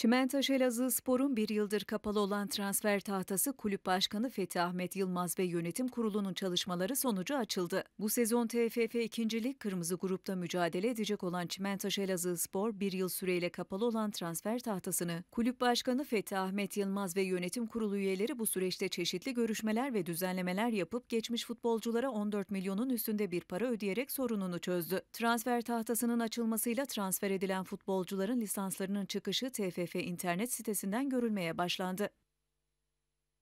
Çimentaş Elazığ Spor'un bir yıldır kapalı olan transfer tahtası kulüp başkanı Fethi Ahmet Yılmaz ve yönetim kurulunun çalışmaları sonucu açıldı. Bu sezon TFF ikincilik Kırmızı Grup'ta mücadele edecek olan Çimentaş Elazığ Spor bir yıl süreyle kapalı olan transfer tahtasını kulüp başkanı Fethi Ahmet Yılmaz ve yönetim kurulu üyeleri bu süreçte çeşitli görüşmeler ve düzenlemeler yapıp geçmiş futbolculara 14 milyonun üstünde bir para ödeyerek sorununu çözdü. Transfer tahtasının açılmasıyla transfer edilen futbolcuların lisanslarının çıkışı TFF tarifi internet sitesinden görülmeye başlandı.